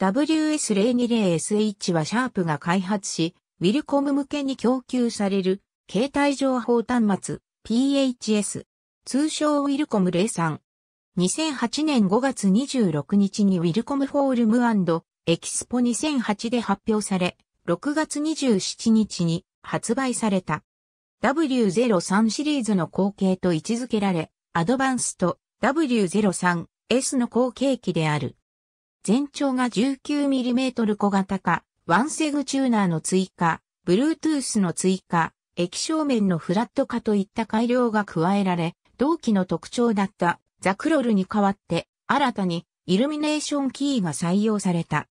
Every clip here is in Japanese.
WS020SH はシャープが開発し、ウィルコム向けに供給される、携帯情報端末、PHS。通称ウィルコム03。2008年5月26日にウィルコムフォールムエキスポ2008で発表され、6月27日に発売された。W03 シリーズの後継と位置づけられ、アドバンスト W03S の後継機である。全長が 19mm 小型化、ワンセグチューナーの追加、Bluetooth の追加、液晶面のフラット化といった改良が加えられ、同期の特徴だったザクロルに代わって、新たにイルミネーションキーが採用された。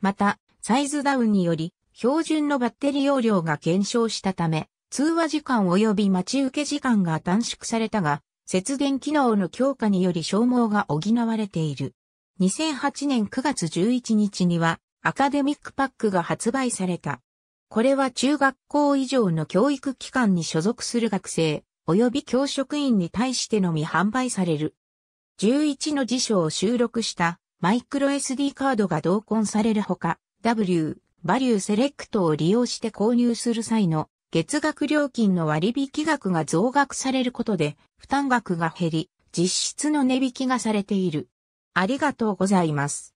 また、サイズダウンにより、標準のバッテリー容量が減少したため、通話時間及び待ち受け時間が短縮されたが、節電機能の強化により消耗が補われている。2008年9月11日にはアカデミックパックが発売された。これは中学校以上の教育機関に所属する学生、及び教職員に対してのみ販売される。11の辞書を収録したマイクロ SD カードが同梱されるほか、W、バリューセレクトを利用して購入する際の月額料金の割引額が増額されることで負担額が減り、実質の値引きがされている。ありがとうございます。